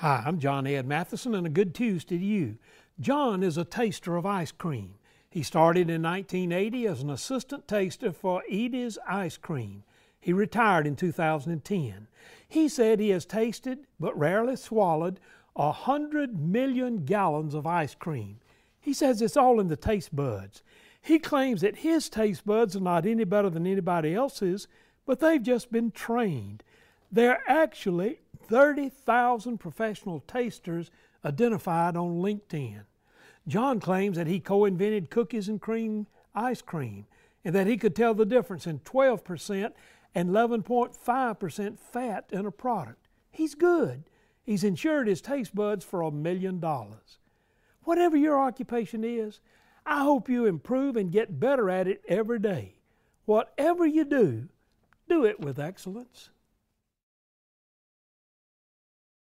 Hi, I'm John Ed Matheson, and a good Tuesday to you. John is a taster of ice cream. He started in 1980 as an assistant taster for Edie's Ice Cream. He retired in 2010. He said he has tasted, but rarely swallowed, a 100 million gallons of ice cream. He says it's all in the taste buds. He claims that his taste buds are not any better than anybody else's, but they've just been trained. They're actually 30,000 professional tasters identified on LinkedIn. John claims that he co invented cookies and cream ice cream and that he could tell the difference in 12% and 11.5% fat in a product. He's good. He's insured his taste buds for a million dollars. Whatever your occupation is, I hope you improve and get better at it every day. Whatever you do, do it with excellence.